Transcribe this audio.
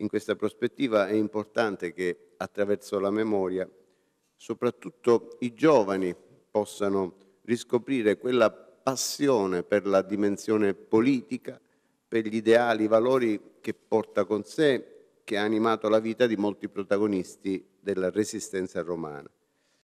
In questa prospettiva è importante che attraverso la memoria soprattutto i giovani possano riscoprire quella passione per la dimensione politica, per gli ideali, i valori che porta con sé, che ha animato la vita di molti protagonisti della resistenza romana.